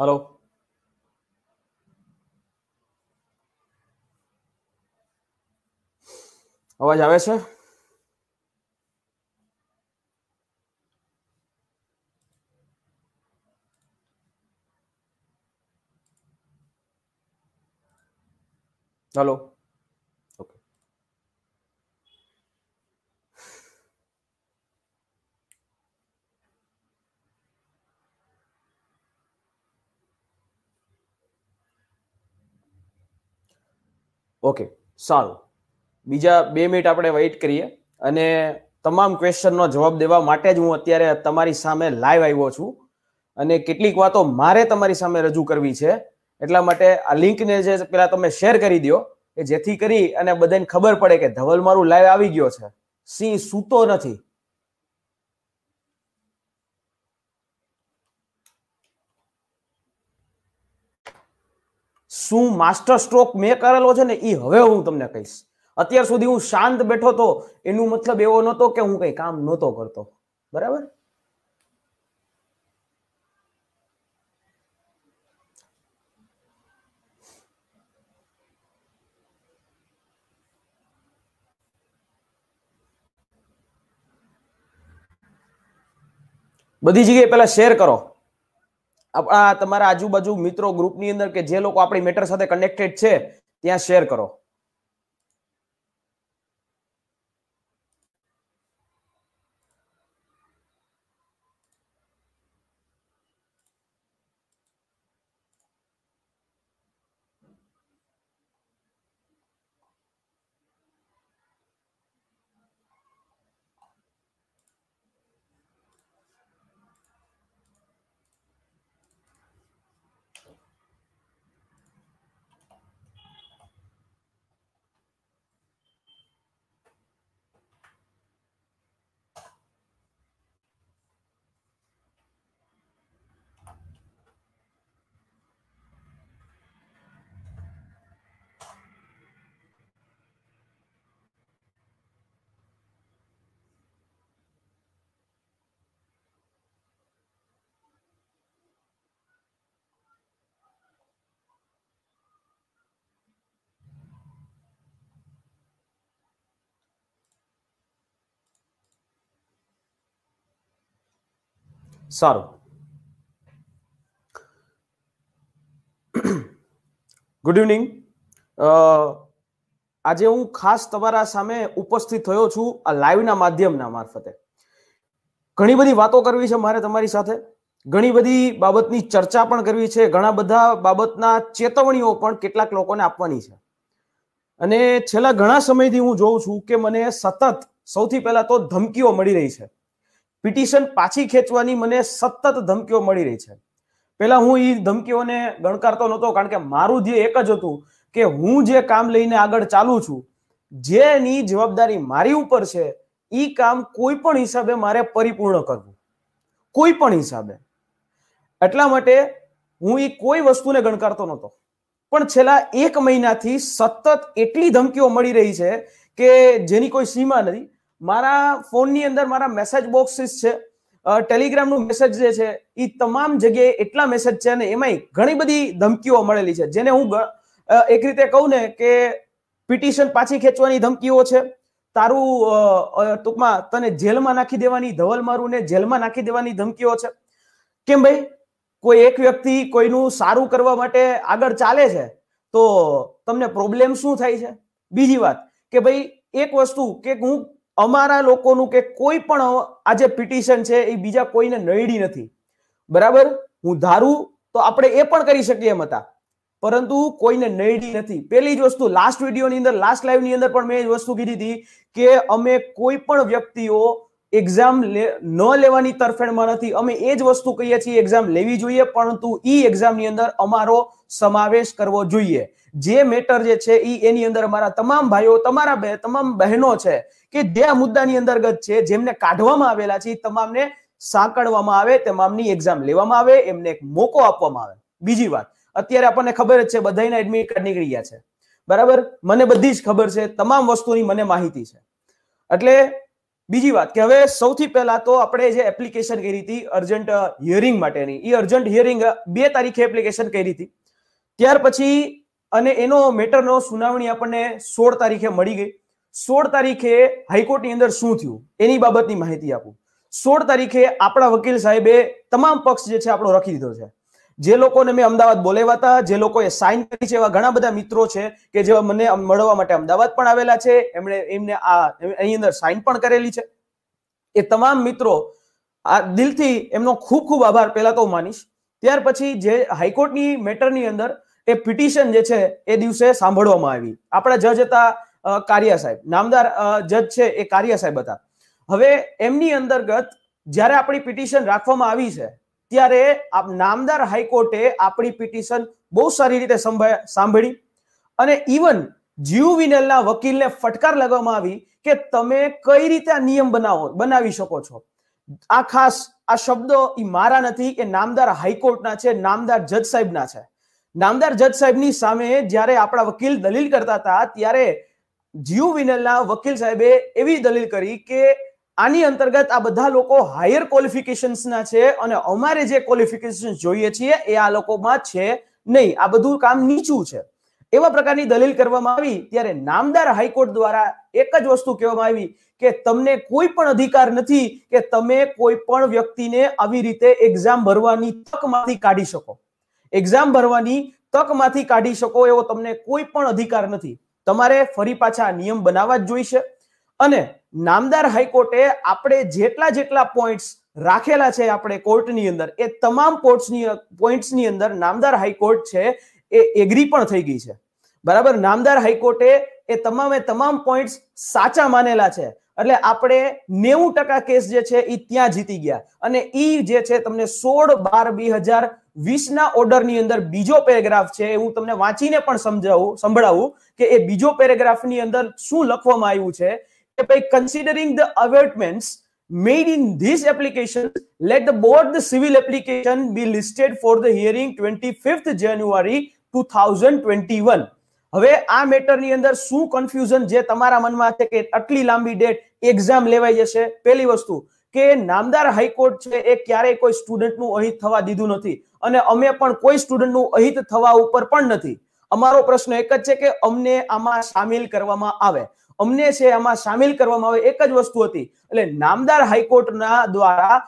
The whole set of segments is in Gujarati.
Hello. O oh, vaya a veces. Eh. Hello. Okay સારું બીજા બે મિનિટ આપણે વેઇટ કરીએ અને તમામ ક્વેશ્ચનનો જવાબ દેવા માટે જ હું અત્યારે તમારી સામે લાઈવ આવ્યો છું અને કેટલીક વાતો મારે તમારી સામે રજૂ કરવી છે એટલા માટે આ લિંકને જે પેલા તમે શેર કરી દો કે જેથી કરી અને બધાને ખબર પડે કે ધવલ મારું લાઈવ આવી ગયો છે સિંહ સૂતો નથી શું માસ્ટર સ્ટ્રોક મેં કરેલો છે ને એ હવે હું તમને કહીશ અત્યાર સુધી હું શાંત બેઠો તો એનું મતલબ એવો નહોતો કે હું કંઈ કામ નહોતો કરતો બરાબર બધી જગ્યાએ પહેલા શેર કરો તમારા આજુબાજુ મિત્રો ગ્રુપની અંદર કે જે લોકો આપણી મેટર સાથે કનેક્ટેડ છે ત્યાં શેર કરો સારું ગુડ ઇવનિંગ આજે હું ખાસ તમારા સામે ઉપસ્થિત થયો છું આ લાઈવના માધ્યમના મારફતે ઘણી બધી વાતો કરવી છે મારે તમારી સાથે ઘણી બધી બાબતની ચર્ચા પણ કરવી છે ઘણા બધા બાબતના ચેતવણીઓ પણ કેટલાક લોકોને આપવાની છે અને છેલ્લા ઘણા સમયથી હું જોઉં છું કે મને સતત સૌથી પહેલા તો ધમકીઓ મળી રહી છે પિટિશન પાછી ખેંચવાની મને સતત ધમકીઓ મળી રહી છે પહેલા હું એ ધમકીઓને ગણકારતો નહોતો કારણ કે મારું ધ્યેય એક જ હતું કે હું જે કામ લઈને આગળ ચાલું છું જેની જવાબદારી મારી ઉપર છે એ કામ કોઈ પણ હિસાબે મારે પરિપૂર્ણ કરવું કોઈ પણ હિસાબે એટલા માટે હું એ કોઈ વસ્તુને ગણકારતો નહોતો પણ છેલ્લા એક મહિનાથી સતત એટલી ધમકીઓ મળી રહી છે કે જેની કોઈ સીમા નથી મારા ફોનની અંદર મારા મેસેજ બોક્સિસ છે ટેલિગ્રામનું મેસેજ જે છે એ તમામ જગ્યાએ એટલા મેસેજ છે અને એમાંય ઘણી બધી ધમકીઓ મળેલી છે જેને હું એક રીતે કહું ને કે પિટિશન પાછી ખેંચવાની ધમકીઓ છે તારું ટૂંકમાં તને જેલમાં નાખી દેવાની ધવલ મારું ને જેલમાં નાખી દેવાની ધમકીઓ છે કેમ ભાઈ કોઈ એક વ્યક્તિ કોઈનું સારું કરવા માટે આગળ ચાલે છે તો તમને પ્રોબ્લેમ શું થાય છે બીજી વાત કે ભાઈ એક વસ્તુ કે હું અમારા લોકોનું કે કોઈ પણ આ જે પિટિશન છે એ બીજા કોઈને નડી નથી બરાબર હું ધારું તો આપણે એ પણ કરી શકીએ એમ હતા પરંતુ કોઈને નડી નથી પેલી જ વસ્તુ લાસ્ટ વિડીયોની અંદર લાસ્ટ લાઈવની અંદર પણ મેં એ વસ્તુ કીધી હતી કે અમે કોઈ પણ વ્યક્તિઓ એક્ઝામ ન લેવાની તરફેણમાં નથી અમે એ જ વસ્તુ કહીએ છીએ એક્ઝામ લેવી જોઈએ પરંતુ ઈ એક્ઝામની અંદર અમારો સમાવેશ કરવો જોઈએ જે મેટર જે છે એ એની અંદર અમારા તમામ ભાઈઓ તમારા બે તમામ બહેનો છે કે જે આ મુદ્દાની અંતર્ગત છે જેમને કાઢવામાં આવેલા છે એ તમામને સાંકળવામાં આવે તમામની એક્ઝામ લેવામાં આવે એમને એક મોકો આપવામાં આવે બીજી વાત અત્યારે આપણને ખબર જ છે બધાના એડમિટ કાર્ડ નીકળી ગયા છે બરાબર મને બધી જ ખબર છે તમામ વસ્તુની મને માહિતી છે એટલે બીજી વાત કે હવે સૌથી પહેલા તો આપણે જે એપ્લિકેશન કરી હતી અર્જન્ટ હિયરિંગ માટેની એ અર્જન્ટ હિયરિંગ બે તારીખે એપ્લિકેશન કરી હતી ત્યાર પછી અને એનો મેટરનો સુનાવણી આપણને સોળ તારીખે મળી ગઈ સોળ તારીખે હાઈકોર્ટની અંદર શું થયું એની બાબતની માહિતી આપું સોળ તારીખે આપણા વકીલ સાહેબે તમામ પક્ષ જે છે આપણો રખી દીધો છે જે લોકોને મેં અમદાવાદ બોલાવ્યા હતા જે લોકોએ સાઇન કરી છે એવા ઘણા બધા મિત્રો છે કે જેવા મને મળવા માટે અમદાવાદ પણ આવેલા છે એમણે એમને આ એની અંદર સાઇન પણ કરેલી છે એ તમામ મિત્રો આ દિલથી એમનો ખૂબ ખૂબ આભાર પહેલા તો હું માનીશ ત્યાર પછી જે હાઈકોર્ટની મેટરની અંદર એ પિટિશન જે છે એ દિવસે સાંભળવામાં આવી આપણા જજ હતા કારિયા સાહેબ નામદાર જજ છે એ કારિયા સાહેબ હતા હવે એમની અંતર્ગત જ્યારે આપણી પિટિશન રાખવામાં આવી છે ત્યારે નામદાર હાઈકોર્ટે આપણી પિટિશન બહુ સારી રીતે સાંભળી અને ઇવન જીવ વિનેલના વકીલને ફટકાર લગાવવામાં આવી કે તમે કઈ રીતે આ નિયમ બનાવો બનાવી શકો છો આ ખાસ આ શબ્દો એ મારા નથી એ નામદાર હાઈકોર્ટના છે નામદાર જજ સાહેબના છે નામદાર જજ સાહેબની સામે જ્યારે આપણા વકીલ દલીલ કરતા હતા ત્યારે જીયુ વિનલના વકીલ સાહેબે એવી દલીલ કરી કે આની અંતર્ગત આ બધા લોકો હાયર ક્વોલિફિકેશન્સના છે અને અમારે જે ક્વોલિફિકેશન જોઈએ છીએ એ આ લોકોમાં છે નહીં આ બધું કામ નીચું છે એવા પ્રકારની દલીલ કરવામાં આવી ત્યારે નામદાર હાઈકોર્ટ દ્વારા એક જ વસ્તુ કહેવામાં આવી કે તમને કોઈ પણ અધિકાર નથી કે તમે કોઈ પણ વ્યક્તિને આવી રીતે એક્ઝામ ભરવાની તકમાંથી કાઢી શકો એક્ઝામ ભરવાની તકમાંથી કાઢી શકો એવો તમને કોઈ પણ અધિકાર નથી તમારે ફરી પાછા નિયમ બનાવવા જ જોઈશે અને નામદાર હાઈકોર્ટે આપણે જેટલા જેટલા પોઈન્ટ્સ રાખેલા છે આપણે કોર્ટની અંદર એ તમામ કોર્ટની પોઈન્ટ્સની અંદર નામદાર હાઈકોર્ટ છે એ એગ્રી પણ થઈ ગઈ છે બરાબર નામદાર હાઈકોર્ટે એ તમામે તમામ પોઈન્ટ્સ સાચા માનેલા છે એટલે આપણે નેવું ટકા કેસ જે છે એ ત્યાં જીતી ગયા અને ઈ જે છે તમને સોળ બાર બે હજાર વીસના ઓર્ડરની અંદર બીજો પેરેગ્રાફ છે હું તમને વાંચીને પણ સમજાવું સંભળાવું કે એ બીજો પેરેગ્રાફ ની અંદર શું લખવામાં આવ્યું છે કે ભાઈ considering the made in this application let the board the civil application be listed for the hearing twenty for January two thousand January one હવે આ મેટરની અંદર શું કન્ફ્યુઝન જે તમારા મનમાં છે કે આટલી લાંબી ડેટ એક્ઝામ લેવાઈ જશે પહેલી વસ્તુ કે નામદાર હાઈકોર્ટ છે એ ક્યારેય કોઈ સ્ટુડન્ટનું અહિત થવા દીધું નથી અને અમે પણ કોઈ સ્ટુડન્ટનું અહિત થવા ઉપર પણ નથી અમારો પ્રશ્ન એક જ છે કે અમને આમાં સામેલ કરવામાં આવે અમને છે આમાં સામેલ કરવામાં આવે એક જ વસ્તુ હતી એટલે નામદાર હાઈકોર્ટના દ્વારા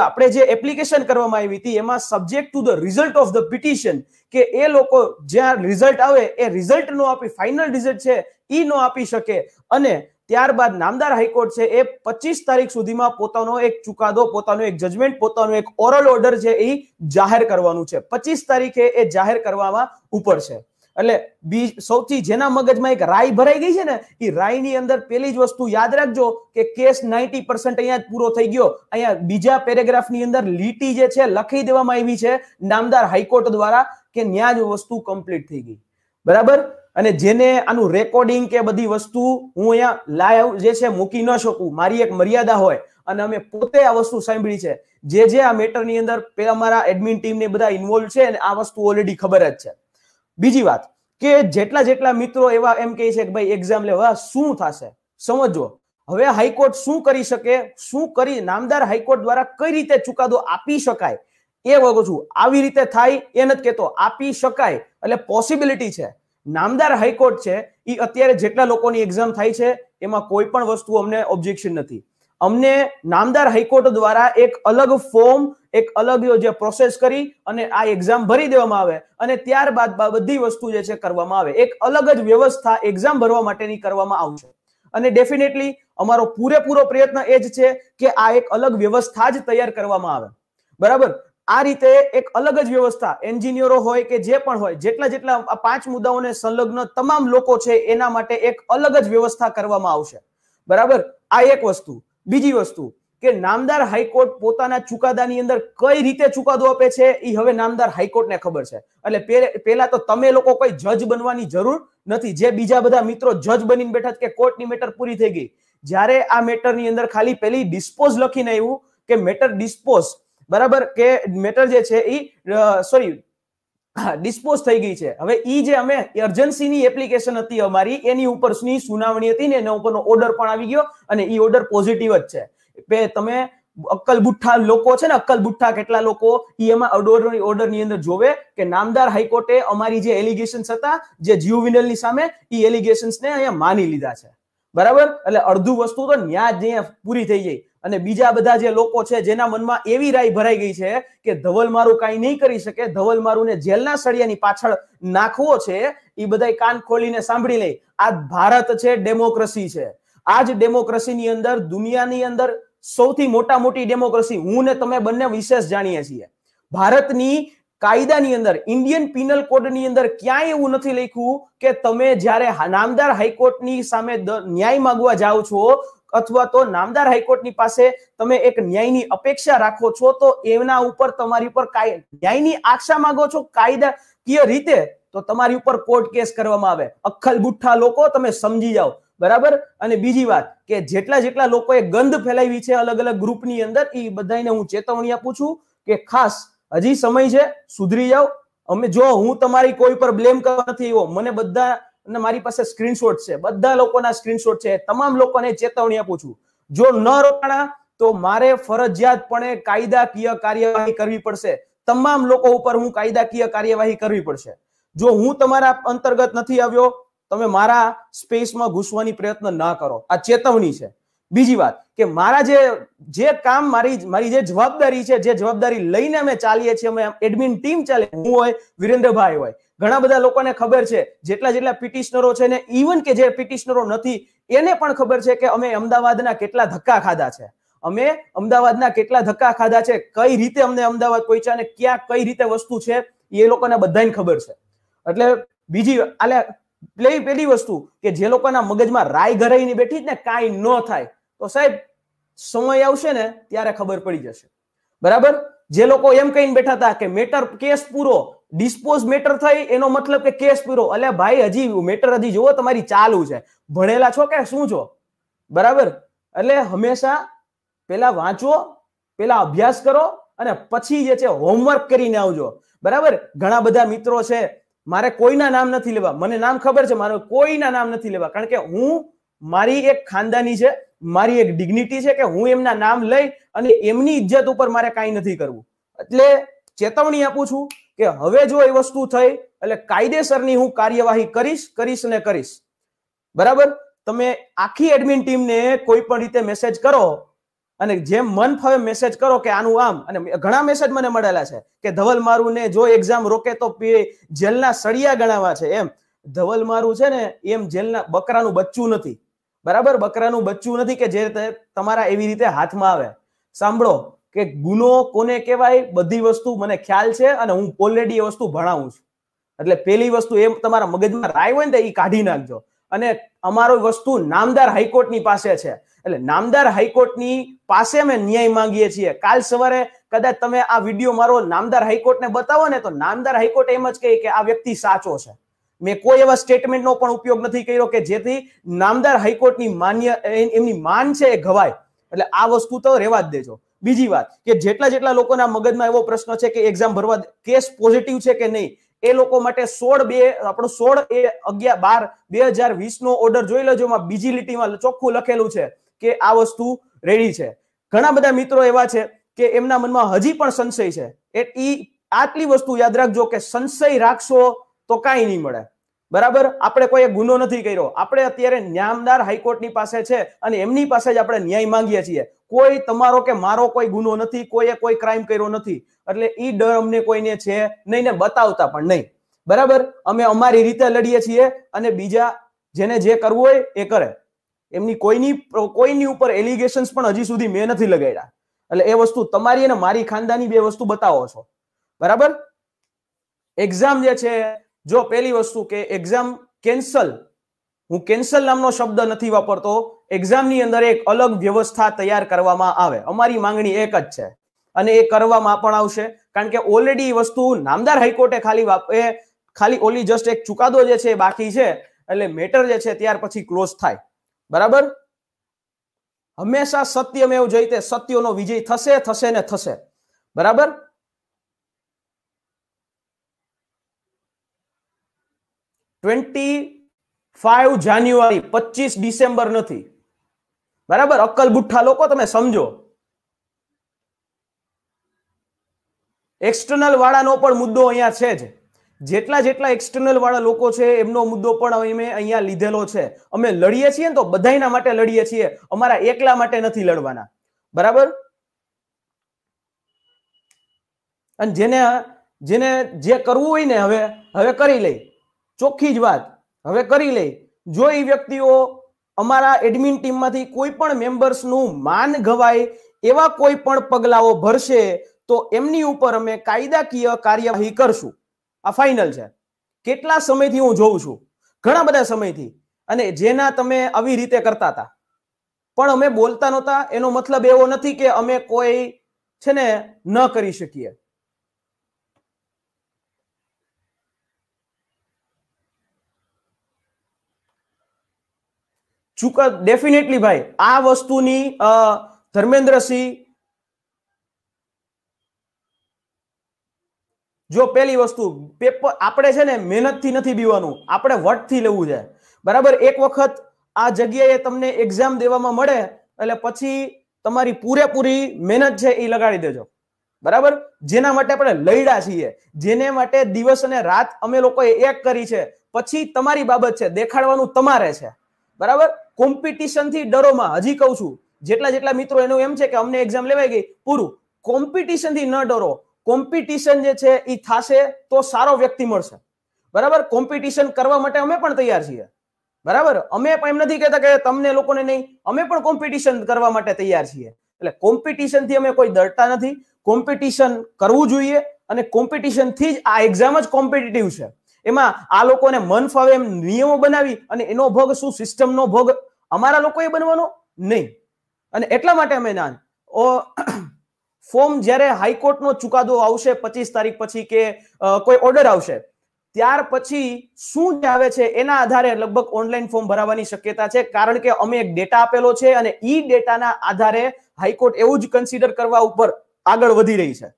આપણે જે એપ્લિકેશન કરવામાં આવી હતી એમાં subject to the result of the petition કે એ લોકો જ્યાં રિઝલ્ટ આવે એ રિઝલ્ટ નો આપી ફાઇનલ રિઝલ્ટ છે એ નો આપી શકે અને ત્યારબાદ નામદાર હાઈકોર્ટ છે એ પચીસ તારીખ સુધીમાં પોતાનો એક ચુકાદો પોતાનો એક જજમેન્ટ પોતાનો એક ઓરલ ઓર્ડર છે એ જાહેર કરવાનું છે પચીસ તારીખે એ જાહેર કરવામાં ઉપર છે એટલે બી સૌથી જેના મગજમાં એક રાય ભરાઈ ગઈ છે ને એ રાય ની અંદર પેલી જ વસ્તુ યાદ રાખજો કે કેસ નાઇન્ટી પર્સન્ટ અહીંયા જ પૂરો થઈ ગયો અહીંયા બીજા પેરેગ્રાફ ની અંદર લીટી જે છે લખી દેવામાં આવી છે નામદાર હાઈકોર્ટ દ્વારા કે ન્યાજ વસ્તુ કમ્પ્લીટ થઈ ગઈ બરાબર અને જેને આનું રેકોર્ડિંગ કે બધી વસ્તુ હું અહીંયા લાઈવ જે છે મૂકી ન શકું મારી એક મર્યાદા હોય અને અમે પોતે આ વસ્તુ સાંભળી છે જે જે આ મેટરની અંદર પેલા મારા એડમિન ટીમને બધા ઇન્વોલ્વ છે અને આ વસ્તુ ઓલરેડી ખબર જ છે બીજી વાત કે જેટલા જેટલા મિત્રો એવા એમ કહે છે કે ભાઈ એક્ઝામ લેવા શું થશે સમજો હવે હાઈકોર્ટ શું કરી શકે શું કરી નામદાર હાઈકોર્ટ દ્વારા કઈ રીતે ચુકાદો આપી શકાય એ વગો છું આવી રીતે થાય એ નથી કહેતો આપી શકાય એટલે પોસિબિલિટી છે નામદાર હાઈકોર્ટ છે એ અત્યારે જેટલા લોકોની એક્ઝામ થાય છે એમાં કોઈ પણ વસ્તુ અમને ઓબ્જેક્શન નથી અમને નામદાર હાઈકોર્ટ દ્વારા એક અલગ ફોર્મ એક અલગ જે પ્રોસેસ કરી અને આ એક્ઝામ ભરી દેવામાં આવે અને ત્યારબાદ બધી વસ્તુ જે છે કરવામાં આવે એક અલગ જ વ્યવસ્થા એક્ઝામ ભરવા માટેની કરવામાં આવશે અને ડેફિનેટલી અમારો પૂરેપૂરો પ્રયત્ન એ જ છે કે આ એક અલગ વ્યવસ્થા જ તૈયાર કરવામાં આવે બરાબર આ રીતે એક અલગ જ વ્યવસ્થા એન્જિનિયરો હોય કે જે પણ હોય જેટલા જેટલા આ પાંચ મુદ્દાઓને સંલગ્ન તમામ લોકો છે એના માટે એક અલગ જ વ્યવસ્થા કરવામાં આવશે બરાબર આ એક વસ્તુ બીજી વસ્તુ કે નામદાર હાઈકોર્ટ પોતાના ચુકાદાની અંદર કઈ રીતે ચુકાદો આપે છે એ હવે નામદાર હાઈકોર્ટને ખબર છે એટલે પહેલા તો તમે લોકો કોઈ જજ બનવાની જરૂર નથી જે બીજા બધા મિત્રો જજ બનીને બેઠા કે કોર્ટની મેટર પૂરી થઈ ગઈ જ્યારે આ મેટરની અંદર ખાલી પેલી ડિસ્પોઝ લખીને આવ્યું કે મેટર ડિસ્પોઝ બરાબર કે મેટર જે છે એ સોરી ડિસ્પોઝ થઈ ગઈ છે હવે ઈ જે અમે અર્જન્સીની એપ્લિકેશન હતી અમારી એની ઉપરની સુનાવણી હતી ને એના ઉપરનો ઓર્ડર પણ આવી ગયો અને ઈ ઓર્ડર પોઝિટિવ જ છે કે તમે અક્કલ બુઠ્ઠા લોકો છે ને અક્કલ બુઠ્ઠા કેટલા લોકો ઈ એમાં ઓર્ડર ની અંદર જોવે કે નામદાર હાઈકોર્ટે અમારી જે એલિગેશન્સ હતા જે જ્યુવિનલની સામે ઈ એલિગેશન્સને અહીંયા માની લીધા છે બરાબર એટલે અડધું વસ્તુ તો ન્યાજ પૂરી થઈ ગઈ અને બીજા બધા જે લોકો છે જેના મનમાં એવી રાય ભરાઈ ગઈ છે કે ધવલ મારું કાંઈ નહીં કરી શકે ધવલ મારુંને જેલના સળિયાની પાછળ નાખવો છે એ બધા કાન ખોલીને સાંભળી લે આ ભારત છે ડેમોક્રેસી છે આ જ ડેમોક્રેસીની અંદર દુનિયાની અંદર સૌથી મોટા મોટી ડેમોક્રેસી હું ને તમે બંને વિશેષ જાણીએ છીએ ભારતની કાયદાની અંદર ઇન્ડિયન પિનલ કોડની અંદર ક્યાંય એવું નથી લખ્યું કે તમે જ્યારે નામદાર હાઈકોર્ટની સામે ન્યાય માંગવા જાઓ છો અથવા તો નામદાર હાઈકોર્ટની પાસે તમે એક ન્યાયની અપેક્ષા રાખો છો તો એના ઉપર તમારી પર ન્યાયની આશા માંગો છો કાયદાકીય રીતે તો તમારી ઉપર કોર્ટ કેસ કરવામાં આવે અક્ખલ બુઠ્ઠા લોકો તમે સમજી જાઓ બરાબર અને બીજી વાત કે જેટલા જેટલા લોકોએ ગંધ ફેલાવી છે અલગ અલગ ગ્રુપની અંદર એ બધાને હું ચેતવણી આપું છું કે ખાસ હજી સમય છે સુધરી જાઓ અમે જો હું તમારી કોઈ પર બ્લેમ કરવા નથી એવો મને બધા અને મારી પાસે સ્ક્રીનશોટ છે બધા લોકોના સ્ક્રીનશોટ છે તમામ લોકોને ચેતવણી આપું છું જો ન રોકાણા તો મારે ફરજિયાતપણે કાયદાકીય કાર્યવાહી કરવી પડશે તમામ લોકો ઉપર હું કાયદાકીય કાર્યવાહી કરવી પડશે જો હું તમારા અંતર્ગત નથી આવ્યો તમે મારા સ્પેસમાં ઘૂસવાની પ્રયત્ન ના કરો આ ચેતવણી છે બીજી વાત કે મારા જે જે કામ મારી મારી જે જવાબદારી છે જે જવાબદારી લઈને અમે ચાલીએ છીએ અમે એડમિન ટીમ ચાલે હું હોય વિરેન્દ્રભાઈ હોય ઘણા બધા લોકોને ખબર છે જેટલા જેટલા પિટિશનરો છે ને ઇવન કે જે પિટિશનરો નથી એને પણ ખબર છે કે અમે અમદાવાદના કેટલા ધક્કા ખાધા છે અમે અમદાવાદના કેટલા ધક્કા ખાધા છે કઈ રીતે અમને અમદાવાદ પહોંચ્યા અને ક્યાં કઈ રીતે વસ્તુ છે એ લોકોને બધાને ખબર છે એટલે બીજી આલે પેલી પેલી વસ્તુ કે જે લોકોના મગજમાં રાય ઘરાઈને બેઠી જ ને કાંઈ ન થાય તો સાહેબ સમય આવશે ને ત્યારે ખબર પડી જશે બરાબર જે લોકો એમ કહીને બેઠા હતા કે મેટર કેસ પૂરો ડિસ્પોઝ મેટર થઈ એનો મતલબ કે કેસ પૂરો એટલે ભાઈ હજી મેટર હજી જુઓ તમારી ચાલુ છે ભણેલા છો કે શું છો બરાબર એટલે હંમેશા પેલા વાંચો પેલા અભ્યાસ કરો અને પછી જે છે હોમવર્ક કરીને આવજો બરાબર ઘણા બધા મિત્રો છે મારે કોઈના નામ નથી લેવા મને નામ ખબર છે મારે કોઈના નામ નથી લેવા કારણ કે હું મારી એક ખાનદાની છે મારી એક ડિગ્નિટી છે કે હું એમના નામ લઈ અને એમની ઇજ્જત ઉપર મારે કાંઈ નથી કરવું એટલે ચેતવણી આપું છું કે હવે જો એ વસ્તુ થઈ એટલે કાયદેસરની હું કાર્યવાહી કરીશ કરીશ ને કરીશ બરાબર તમે આખી એડમિન ટીમને કોઈ પણ રીતે મેસેજ કરો અને જેમ મન ફાવે મેસેજ કરો કે આનું આમ અને ઘણા મેસેજ મને મળેલા છે કે ધવલ મારું ને જો એક્ઝામ રોકે તો જેલના સળિયા ગણાવા છે એમ ધવલ મારું છે ને એમ જેલના બકરાનું બચ્ચું નથી બરાબર બકરાનું બચ્ચું નથી કે જે તમારા એવી રીતે હાથમાં આવે સાંભળો કે ગુનો કોને કહેવાય બધી વસ્તુ મને ખ્યાલ છે અને હું ઓલરેડી એ વસ્તુ ભણાવું છું એટલે પેલી વસ્તુ એ તમારા મગજમાં રાય હોય ને એ કાઢી નાખજો અને અમારો વસ્તુ નામદાર હાઈકોર્ટની પાસે છે એટલે નામદાર હાઈકોર્ટની પાસે અમે ન્યાય માંગીએ છીએ કાલ સવારે કદાચ તમે આ વિડીયો મારો નામદાર હાઈકોર્ટને બતાવો ને તો નામદાર હાઈકોર્ટ એમ જ કહે કે આ વ્યક્તિ સાચો છે મેં કોઈ એવા સ્ટેટમેન્ટનો પણ ઉપયોગ નથી કર્યો કે જેથી નામદાર હાઈકોર્ટની માન્ય એમની માન છે એ ઘવાય એટલે આ વસ્તુ તો રહેવા જ દેજો બીજી વાત કે જેટલા જેટલા લોકોના મગજમાં એવો પ્રશ્ન છે કે એક્ઝામ ભરવા કેસ પોઝિટિવ છે કે નહીં એ લોકો માટે સોળ બે આપણો સોળ એ અગિયાર બાર બે હજાર વીસનો ઓર્ડર જોઈ લેજો એમાં બીજી લીટીમાં ચોખ્ખું લખેલું છે કે આ વસ્તુ રેડી છે ઘણા બધા મિત્રો એવા છે કે એમના મનમાં હજી પણ સંશય છે એ આટલી વસ્તુ યાદ રાખજો કે સંશય રાખશો તો કાંઈ નહીં મળે બરાબર આપણે કોઈ ગુનો નથી કર્યો આપણે અત્યારે ન્યામદાર હાઈકોર્ટની પાસે છે અને એમની પાસે જ આપણે ન્યાય માંગીએ છીએ કોઈ તમારો કે મારો કોઈ ગુનો નથી કોઈએ કોઈ ક્રાઇમ કર્યો નથી એટલે એ ડર અમને કોઈને છે નહીં ને બતાવતા પણ નહીં બરાબર અમે અમારી રીતે લડીએ છીએ અને બીજા જેને જે કરવું હોય એ કરે એમની કોઈની કોઈની ઉપર એલિગેશન્સ પણ હજી સુધી મેં નથી લગાડ્યા એટલે એ વસ્તુ તમારી અને મારી ખાનદાની બે વસ્તુ બતાવો છો બરાબર એક્ઝામ જે છે જો પહેલી વસ્તુ કે એક્ઝામ કેન્સલ હું કેન્સલ નામનો શબ્દ નથી વાપરતો એક્ઝામની અંદર એક અલગ વ્યવસ્થા તૈયાર કરવામાં આવે અમારી માંગણી એક જ છે અને એ કરવામાં પણ આવશે કારણ કે ઓલરેડી વસ્તુ નામદાર હાઈકોર્ટે ખાલી એ ખાલી ઓલી જસ્ટ એક ચુકાદો જે છે બાકી છે એટલે મેટર જે છે ત્યાર પછી ક્લોઝ થાય બરાબર હંમેશા સત્યમેવ જોઈતે સત્યનો વિજય થશે થશે ને થશે બરાબર ટ્વેન્ટી ફાઈવ જાન્યુઆરી પચીસ ડિસેમ્બર નથી બરાબર અક્કલ બુઠ્ઠા લોકો તમે સમજો એક્સટર્નલ વાળાનો પણ મુદ્દો અહીંયા છે જ જેટલા જેટલા એક્સટર્નલ વાળા લોકો છે એમનો મુદ્દો પણ અમે અહીંયા લીધેલો છે અમે લડીએ છીએ ને તો બધાના માટે લડીએ છીએ અમારા એકલા માટે નથી લડવાના બરાબર અને જેને જેને જે કરવું હોય ને હવે હવે કરી લઈ ચોખ્ખી જ વાત હવે કરી લઈ જો એ વ્યક્તિઓ અમારા એડમિન ટીમમાંથી કોઈ પણ મેમ્બર્સનું માન ગવાય એવા કોઈ પણ પગલાઓ ભરશે તો એમની ઉપર અમે કાયદાકીય કાર્યવાહી કરશું આ ફાઇનલ છે કેટલા સમયથી હું જોઉં છું ઘણા બધા સમયથી અને જેના તમે આવી રીતે કરતા હતા પણ અમે બોલતા નહોતા એનો મતલબ એવો નથી કે અમે કોઈ છે ને ન કરી શકીએ ચૂકા ડેફિનેટલી ભાઈ આ વસ્તુની ધર્મેન્દ્રસિંહ જો પેલી વસ્તુ પેપર આપણે છે ને મહેનતથી નથી બીવાનું આપણે વટથી લેવું છે બરાબર એક વખત આ જગ્યાએ તમને એક્ઝામ દેવામાં મળે એટલે પછી તમારી પૂરેપૂરી મહેનત છે એ લગાડી દેજો બરાબર જેના માટે આપણે લડ્યા છીએ જેને માટે દિવસ અને રાત અમે લોકોએ એક કરી છે પછી તમારી બાબત છે દેખાડવાનું તમારે છે બરાબર કોમ્પિટિશન થી ડરોમાં હજી કહું છું જેટલા જેટલા મિત્રો એનું એમ છે કે અમને એક્ઝામ લેવાઈ ગઈ પૂરું કોમ્પિટિશન થી ન ડરો કોમ્પિટિશન જે છે એ થશે તો સારો વ્યક્તિ મળશે બરાબર કોમ્પિટિશન કરવા માટે અમે પણ તૈયાર છીએ બરાબર અમે પણ એમ નથી કહેતા કે તમને લોકોને નહીં અમે પણ કોમ્પિટિશન કરવા માટે તૈયાર છીએ એટલે કોમ્પિટિશનથી અમે કોઈ ડરતા નથી કોમ્પિટિશન કરવું જોઈએ અને કોમ્પિટિશનથી જ આ એક્ઝામ જ કોમ્પિટિટિવ છે એમાં આ લોકોને મન ફાવે એમ નિયમો બનાવી અને એનો ભોગ શું સિસ્ટમનો ભોગ અમારા લોકોએ બનવાનો નહીં અને એટલા માટે અમે ના ફોર્મ જ્યારે હાઈકોર્ટનો ચુકાદો આવશે પચીસ તારીખ પછી કે કોઈ ઓર્ડર આવશે ત્યાર પછી શું જે આવે છે એના આધારે લગભગ ઓનલાઈન ફોર્મ ભરાવાની શક્યતા છે કારણ કે અમે એક ડેટા આપેલો છે અને ઈ ડેટાના આધારે હાઈકોર્ટ એવું જ કન્સિડર કરવા ઉપર આગળ વધી રહી છે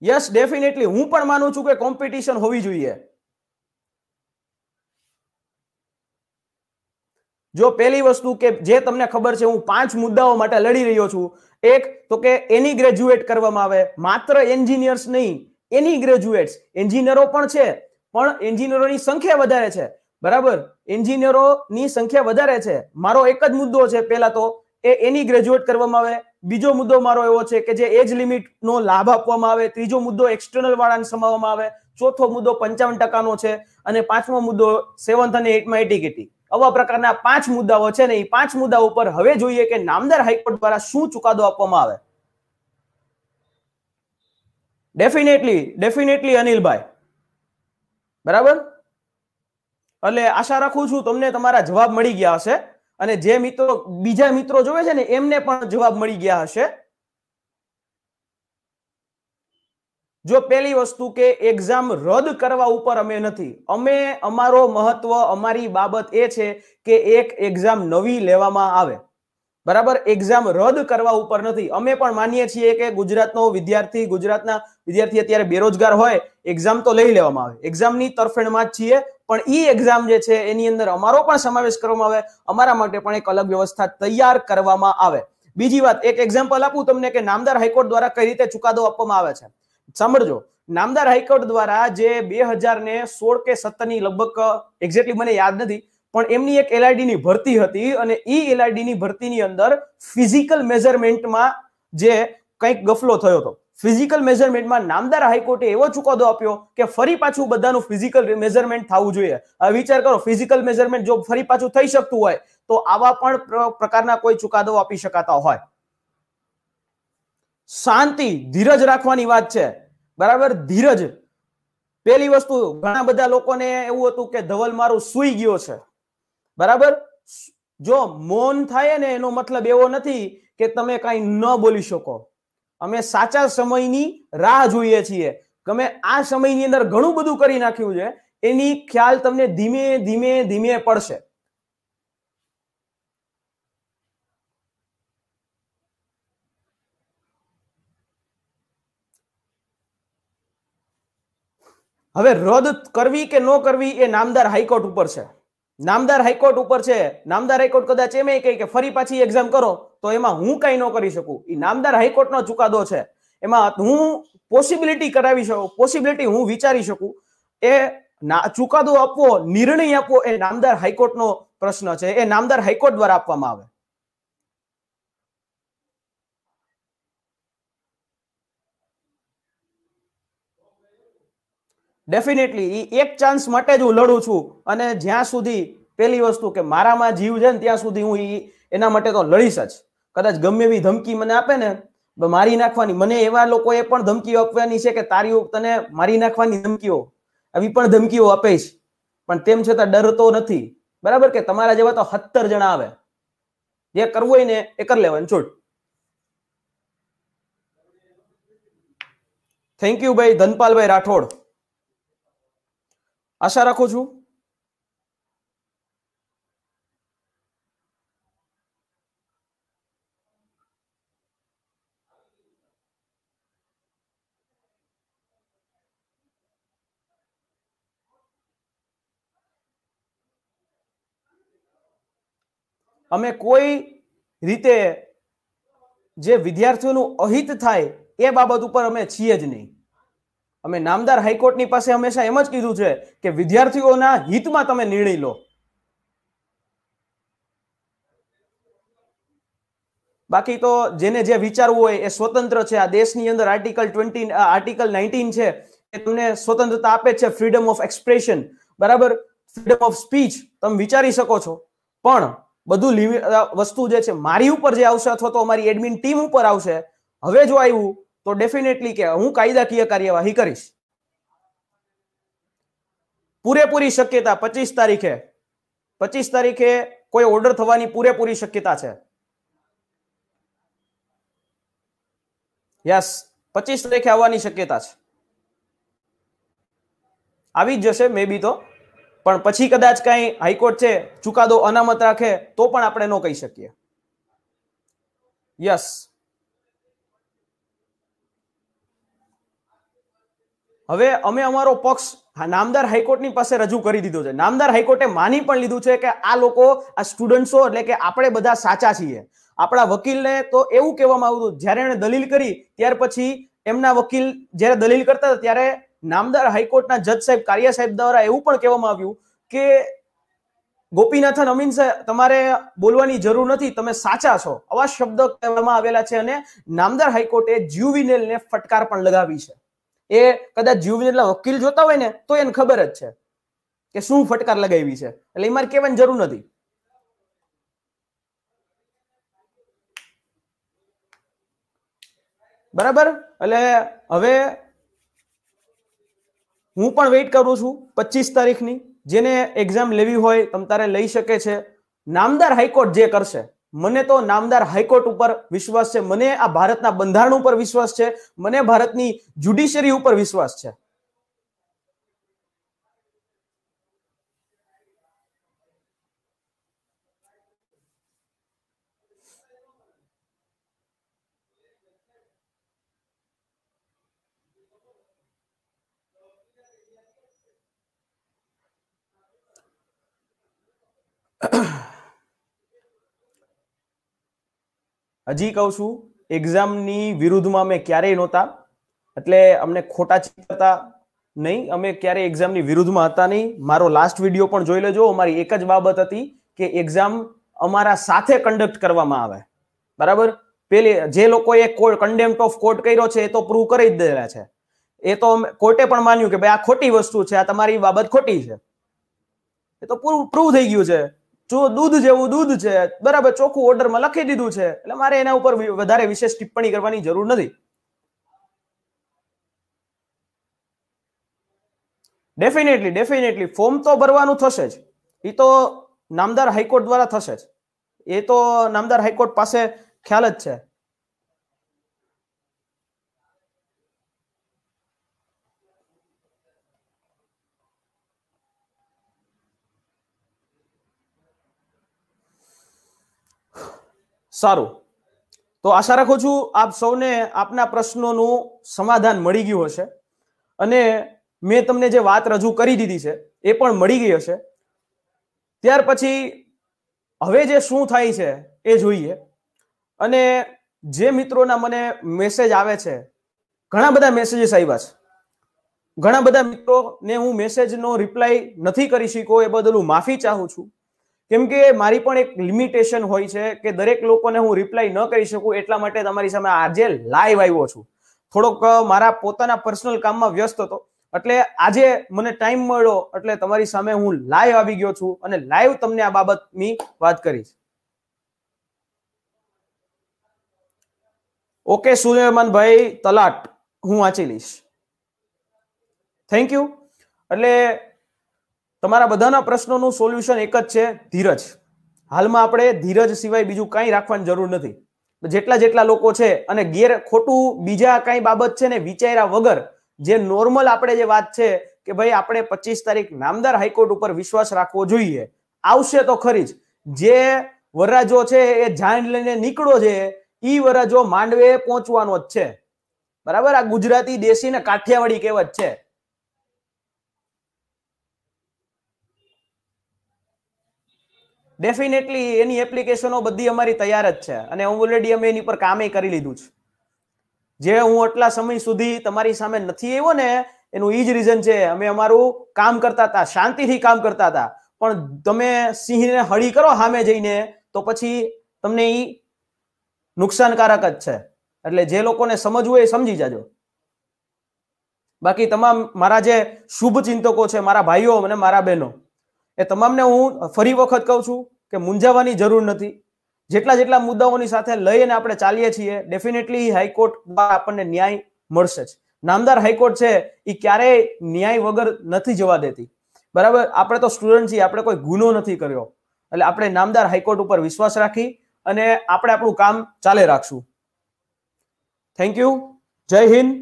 યસ ડેફિનેટલી હું પણ માનું છું કે કોમ્પિટિશન હોવી જોઈએ જો પહેલી વસ્તુ કે જે તમને ખબર છે હું પાંચ મુદ્દાઓ માટે લડી રહ્યો છું એક તો કે એની ગ્રેજ્યુએટ કરવામાં આવે માત્ર એન્જિનિયર્સ નહીં એની ગ્રેજ્યુએટ્સ એન્જિનિયરો પણ છે પણ એન્જિનિયરોની સંખ્યા વધારે છે બરાબર એન્જિનિયરોની સંખ્યા વધારે છે મારો એક જ મુદ્દો છે પહેલા તો એ એની ગ્રેજ્યુએટ કરવામાં આવે બીજો મુદ્દો મારો એવો છે કે જે એજ લિમિટનો લાભ આપવામાં આવે ત્રીજો મુદ્દો એક્સટર્નલ વાળાને સમાવવામાં આવે ચોથો મુદ્દો પંચાવન ટકાનો છે અને પાંચમો મુદ્દો સેવન્થ અને એટમાં એટીકેટી આવા પ્રકારના પાંચ મુદ્દાઓ છે ને એ પાંચ મુદ્દા ઉપર હવે જોઈએ કે નામદાર હાઈકોર્ટ દ્વારા શું ચુકાદો આપવામાં આવે ડેફિનેટલી ડેફિનેટલી અનિલભાઈ બરાબર એટલે આશા રાખું છું તમને તમારા જવાબ મળી ગયા હશે અને જે મિત્રો બીજા મિત્રો જોવે છે ને એમને પણ જવાબ મળી ગયા હશે જો પેલી વસ્તુ કે એક્ઝામ રદ કરવા ઉપર અમે નથી અમે અમારો મહત્વ અમારી બાબત એ છે કે એક એક્ઝામ નવી લેવામાં આવે બરાબર એક્ઝામ રદ કરવા ઉપર નથી અમે પણ માનીએ છીએ કે ગુજરાતનો વિદ્યાર્થી ગુજરાતના વિદ્યાર્થી અત્યારે બેરોજગાર હોય એક્ઝામ તો લઈ લેવામાં આવે એક્ઝામની તરફેણમાં જ છીએ પણ ઈ એક્ઝામ જે છે એની અંદર અમારો પણ સમાવેશ કરવામાં આવે અમારા માટે પણ એક અલગ વ્યવસ્થા તૈયાર કરવામાં આવે બીજી વાત એક એક્ઝામ્પલ આપું તમને કે નામદાર હાઈકોર્ટ દ્વારા કઈ રીતે ચુકાદો આપવામાં આવે છે સાંભળજો નામદાર હાઈકોર્ટ દ્વારા જે બે હજાર ને સોળ કે સત્તરની લગભગ એક્ઝેક્ટલી મને યાદ નથી પણ એમની એક એલઆઈડીની ભરતી હતી અને ઈ એલઆઈડીની ભરતીની અંદર ફિઝિકલ મેઝરમેન્ટમાં જે કંઈક ગફલો થયો હતો ફિઝિકલ મેઝરમેન્ટમાં નામદાર હાઈકોર્ટે એવો ચુકાદો આપ્યો કે ફરી પાછું બધાનું ફિઝિકલ મેઝરમેન્ટ થવું જોઈએ વિચાર કરો ફિઝિકલ મેઝરમેન્ટ જો ફરી પાછું થઈ શકતું હોય તો આવા પણ પ્રકારના કોઈ ચુકાદો આપી શકાતા હોય શાંતિ ધીરજ રાખવાની વાત છે બરાબર ધીરજ પેલી વસ્તુ ઘણા બધા લોકોને એવું હતું કે ધવલ મારું સૂઈ ગયો છે બરાબર જો મૌન થાય ને એનો મતલબ એવો નથી કે તમે કાંઈ ન બોલી શકો અમે સાચા સમયની રાહ જોઈએ છીએ તમે આ સમયની અંદર ઘણું બધું કરી નાખ્યું છે એની ખ્યાલ તમને ધીમે ધીમે ધીમે પડશે હવે રદ કરવી કે ન કરવી એ નામદાર હાઈકોર્ટ ઉપર છે નામદાર હાઈકોર્ટ ઉપર છે નામદાર હાઈકોર્ટ કદાચ એમ એ કહે કે ફરી પાછી એક્ઝામ કરો તો એમાં હું કંઈ ન કરી શકું એ નામદાર હાઈકોર્ટનો ચુકાદો છે એમાં હું પોસિબિલિટી કરાવી શકું પોસિબિલિટી હું વિચારી શકું એ ચુકાદો આપવો નિર્ણય આપવો એ નામદાર હાઈકોર્ટનો પ્રશ્ન છે એ નામદાર હાઈકોર્ટ દ્વારા આપવામાં આવે ડેફિનેટલી એ એક ચાન્સ માટે જ હું લડું છું અને જ્યાં સુધી પેલી વસ્તુ કે મારામાં જીવ છે ને ત્યાં સુધી હું એના માટે તો લડીશ જ કદાચ ગમે એવી ધમકી મને આપે ને મારી નાખવાની મને એવા લોકોએ પણ ધમકીઓ આપવાની છે કે તારી તને મારી નાખવાની ધમકીઓ આવી પણ ધમકીઓ આપીશ પણ તેમ છતાં ડર તો નથી બરાબર કે તમારા જેવા તો સત્તર જણા આવે જે કરવું હોય ને એ કરી લેવાનું છૂટ થેન્ક યુ ભાઈ ધનપાલભાઈ રાઠોડ આશા રાખું છું અમે કોઈ રીતે જે વિદ્યાર્થીઓનું અહિત થાય એ બાબત ઉપર અમે છીએ જ નહીં અમે નામદાર હાઈકોર્ટની પાસે હંમેશા એમ જ કીધું છે કે વિદ્યાર્થીઓના હિતમાં તમે નિર્ણય લો બાકી તો જેને જે વિચારવું હોય એ સ્વતંત્ર છે આ દેશની અંદર આર્ટિકલ ટ્વેન્ટી આર્ટિકલ નાઇન્ટીન છે એ તમને સ્વતંત્રતા આપે છે ફ્રીડમ ઓફ એક્સપ્રેશન બરાબર ફ્રીડમ ઓફ સ્પીચ તમે વિચારી શકો છો પણ બધું વસ્તુ જે છે મારી ઉપર જે આવશે અથવા તો અમારી એડમિન ટીમ ઉપર આવશે હવે જો આવ્યું તો ડેફિનેટલી કે હું કાયદાકીય કાર્યવાહી કરીશ પૂરેપૂરી શક્યતા પચીસ તારીખે પચીસ તારીખે કોઈ ઓર્ડર થવાની પૂરેપૂરી શક્યતા છે યસ પચીસ તારીખે આવવાની શક્યતા છે આવી જ જશે મે બી તો પણ પછી કદાચ કાંઈ હાઈકોર્ટ છે ચુકાદો અનામત રાખે તો પણ આપણે ન કહી શકીએ યસ હવે અમે અમારો પક્ષ નામદાર હાઈકોર્ટની પાસે રજૂ કરી દીધો છે નામદાર હાઈકોર્ટે માની પણ લીધું છે કે આ લોકો આ સ્ટુડન્ટ્સો એટલે કે આપણે બધા સાચા છીએ આપણા વકીલને તો એવું કહેવામાં આવ્યું જ્યારે એણે દલીલ કરી ત્યાર પછી એમના વકીલ જ્યારે દલીલ કરતા હતા ત્યારે નામદાર હાઈકોર્ટના જજ સાહેબ કાર્ય સાહેબ દ્વારા એવું પણ કહેવામાં આવ્યું કે ગોપીનાથન અમીન તમારે બોલવાની જરૂર નથી તમે સાચા છો આવા શબ્દ કહેવામાં આવેલા છે અને નામદાર હાઈકોર્ટે જ્યુવિનેલને ફટકાર પણ લગાવી છે એ કદાચ જેટલા વકીલ જોતા હોય ને તો એને ખબર જ છે કે શું ફટકાર લગાવી છે એટલે એ મારે કહેવાની જરૂર નથી બરાબર એટલે હવે હું પણ વેઇટ કરું છું પચીસ તારીખની જેને એક્ઝામ લેવી હોય તમ તારે લઈ શકે છે નામદાર હાઈકોર્ટ જે કરશે મને તો નામદાર હાઈકોર્ટ ઉપર વિશ્વાસ છે મને આ ભારતના બંધારણ ઉપર વિશ્વાસ છે મને ભારતની જ્યુડિશિયરી ઉપર વિશ્વાસ છે હજી કહું છું એક્ઝામની વિરુદ્ધમાં અમે ક્યારેય નહોતા એટલે અમને ખોટા ચિંતા નહીં અમે ક્યારેય એક્ઝામની વિરુદ્ધમાં હતા નહીં મારો લાસ્ટ વિડીયો પણ જોઈ લેજો અમારી એક જ બાબત હતી કે એક્ઝામ અમારા સાથે કન્ડક્ટ કરવામાં આવે બરાબર પેલી જે લોકોએ કન્ડેમ્ટ ઓફ કોર્ટ કર્યો છે એ તો પ્રૂવ કરી જ દેલા છે એ તો કોર્ટે પણ માન્યું કે ભાઈ આ ખોટી વસ્તુ છે આ તમારી બાબત ખોટી છે એ તો પ્રૂવ થઈ ગયું છે જો દૂધ જેવું દૂધ છે બરાબર ચોખ્ખું ઓર્ડરમાં લખી દીધું છે એટલે મારે એના ઉપર વધારે વિશેષ ટિપ્પણી કરવાની જરૂર નથી ડેફિનેટલી ડેફિનેટલી ફોર્મ તો ભરવાનું થશે જ એ તો નામદાર હાઈકોર્ટ દ્વારા થશે જ એ તો નામદાર હાઈકોર્ટ પાસે ખ્યાલ જ છે સારું તો આશા રાખું છું આપ સૌને આપના પ્રશ્નોનું સમાધાન મળી ગયું હશે અને મેં તમને જે વાત રજૂ કરી દીધી છે એ પણ મળી ગઈ હશે ત્યાર પછી હવે જે શું થાય છે એ જોઈએ અને જે મિત્રોના મને મેસેજ આવે છે ઘણા બધા મેસેજીસ આવ્યા છે ઘણા બધા મિત્રોને હું મેસેજનો રિપ્લાય નથી કરી શકો એ બદલ હું માફી ચાહું છું કેમ કે મારી પણ એક લિમિટેશન હોય છે કે દરેક લોકોને હું રિપ્લાય ન કરી શકું એટલા માટે તમારી સામે આજે લાઈવ આવ્યો છું થોડોક મારા પોતાના પર્સનલ કામમાં વ્યસ્ત હતો એટલે આજે મને ટાઈમ મળ્યો એટલે તમારી સામે હું લાઈવ આવી ગયો છું અને લાઈવ તમને આ બાબતની વાત કરીશ ઓકે સુલેમાનભાઈ તલાટ હું વાંચી લઈશ થેન્ક યુ એટલે તમારા બધાના પ્રશ્નોનું સોલ્યુશન એક જ છે ધીરજ હાલમાં આપણે ધીરજ સિવાય બીજું કાંઈ રાખવાની જરૂર નથી જેટલા જેટલા લોકો છે અને ગેર ખોટું બીજા કાંઈ બાબત છે ને વિચાર્યા વગર જે નોર્મલ આપણે જે વાત છે કે ભાઈ આપણે પચીસ તારીખ નામદાર હાઈકોર્ટ ઉપર વિશ્વાસ રાખવો જોઈએ આવશે તો ખરી જ જે વરરાજો છે એ જાણ લઈને નીકળો છે એ વરરાજો માંડવે પહોંચવાનો જ છે બરાબર આ ગુજરાતી દેશી ને કાઠિયાવાડી કહેવત છે ડેફિનેટલી એની એપ્લિકેશનો બધી અમારી તૈયાર જ છે અને હું ઓલરેડી અમે એની પર કામે કરી લીધું છે જે હું આટલા સમય સુધી તમારી સામે નથી આવ્યો ને એનું એ જ રીઝન છે અમે અમારું કામ કરતા હતા શાંતિથી કામ કરતા હતા પણ તમે સિંહને હળી કરો સામે જઈને તો પછી તમને એ નુકસાનકારક જ છે એટલે જે લોકોને સમજવું એ સમજી જાજો બાકી તમામ મારા જે શુભ ચિંતકો છે મારા ભાઈઓ અને મારા બહેનો એ તમામને હું ફરી વખત કહું છું કે મૂંઝાવાની જરૂર નથી જેટલા જેટલા મુદ્દાઓની સાથે લઈને આપણે ચાલીએ છીએ ડેફિનેટલી હાઈકોર્ટ દ્વારા આપણને ન્યાય મળશે જ નામદાર હાઈકોર્ટ છે એ ક્યારેય ન્યાય વગર નથી જવા દેતી બરાબર આપણે તો સ્ટુડન્ટ છીએ આપણે કોઈ ગુનો નથી કર્યો એટલે આપણે નામદાર હાઈકોર્ટ ઉપર વિશ્વાસ રાખી અને આપણે આપણું કામ ચાલે રાખશું થેન્ક યુ જય હિન્દ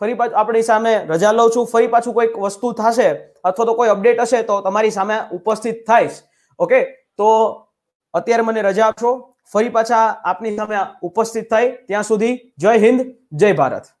ફરી પાછું આપણી સામે રજા લઉં છું ફરી પાછું કોઈક વસ્તુ થશે અથવા તો કોઈ અપડેટ હશે તો તમારી સામે ઉપસ્થિત થાય ઓકે તો અત્યારે મને રજા આપશો ફરી પાછા આપની સામે ઉપસ્થિત થાય ત્યાં સુધી જય હિન્દ જય ભારત